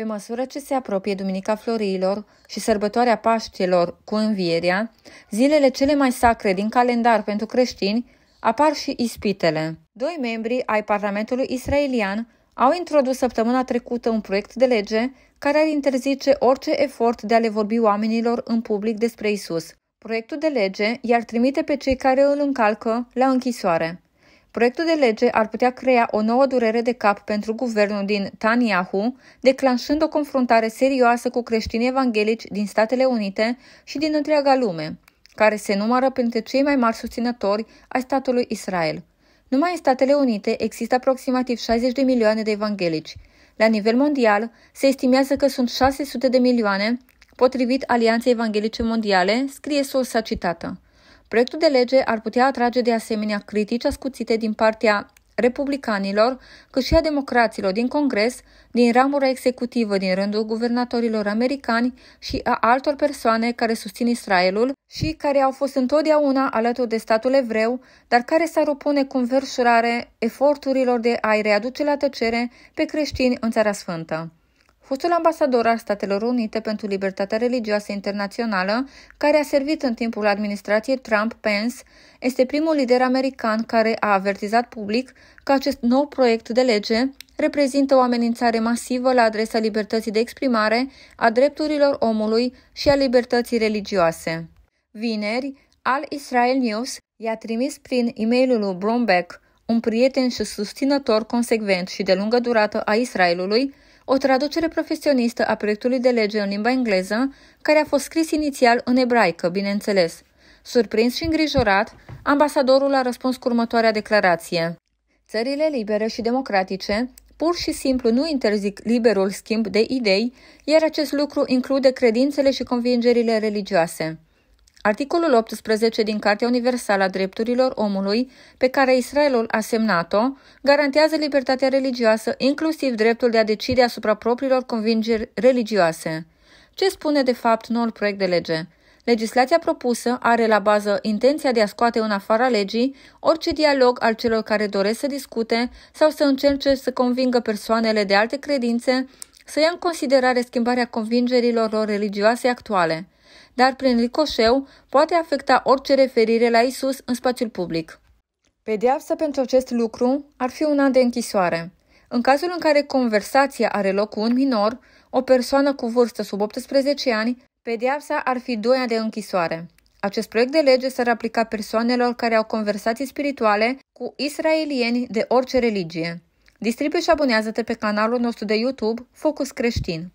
Pe măsură ce se apropie Duminica Florilor și sărbătoarea Paștilor cu învierea, zilele cele mai sacre din calendar pentru creștini, apar și ispitele. Doi membri ai Parlamentului israelian au introdus săptămâna trecută un proiect de lege care ar interzice orice efort de a le vorbi oamenilor în public despre Isus. Proiectul de lege i-ar trimite pe cei care îl încalcă la închisoare. Proiectul de lege ar putea crea o nouă durere de cap pentru guvernul din Taniahu, declanșând o confruntare serioasă cu creștinii evanghelici din Statele Unite și din întreaga lume, care se numără printre cei mai mari susținători ai statului Israel. Numai în Statele Unite există aproximativ 60 de milioane de evanghelici. La nivel mondial, se estimează că sunt 600 de milioane, potrivit Alianței Evanghelice Mondiale, scrie sursa citată. Proiectul de lege ar putea atrage de asemenea critici ascuțite din partea republicanilor, cât și a democraților din Congres, din ramura executivă din rândul guvernatorilor americani și a altor persoane care susțin Israelul și care au fost întotdeauna alături de statul evreu, dar care s-ar opune cu înverșurare eforturilor de a-i readuce la tăcere pe creștini în Țara Sfântă fostul ambasador al Statelor Unite pentru Libertatea Religioasă Internațională, care a servit în timpul administrației Trump-Pence, este primul lider american care a avertizat public că acest nou proiect de lege reprezintă o amenințare masivă la adresa libertății de exprimare, a drepturilor omului și a libertății religioase. Vineri, al Israel News i-a trimis prin e-mailul lui Brombeck, un prieten și susținător consecvent și de lungă durată a Israelului, o traducere profesionistă a proiectului de lege în limba engleză, care a fost scris inițial în ebraică, bineînțeles. Surprins și îngrijorat, ambasadorul a răspuns cu următoarea declarație. Țările libere și democratice pur și simplu nu interzic liberul schimb de idei, iar acest lucru include credințele și convingerile religioase. Articolul 18 din Cartea Universală a Drepturilor Omului, pe care Israelul a semnat-o, garantează libertatea religioasă, inclusiv dreptul de a decide asupra propriilor convingeri religioase. Ce spune de fapt noul proiect de lege? Legislația propusă are la bază intenția de a scoate în afara legii orice dialog al celor care doresc să discute sau să încerce să convingă persoanele de alte credințe să ia în considerare schimbarea convingerilor lor religioase actuale dar prin ricoșeu poate afecta orice referire la Isus în spațiul public. Pedeapsa pentru acest lucru ar fi un an de închisoare. În cazul în care conversația are loc cu un minor, o persoană cu vârstă sub 18 ani, pedeapsa ar fi 2 ani de închisoare. Acest proiect de lege s-ar aplica persoanelor care au conversații spirituale cu israelieni de orice religie. Distribuie și abonează-te pe canalul nostru de YouTube Focus Creștin.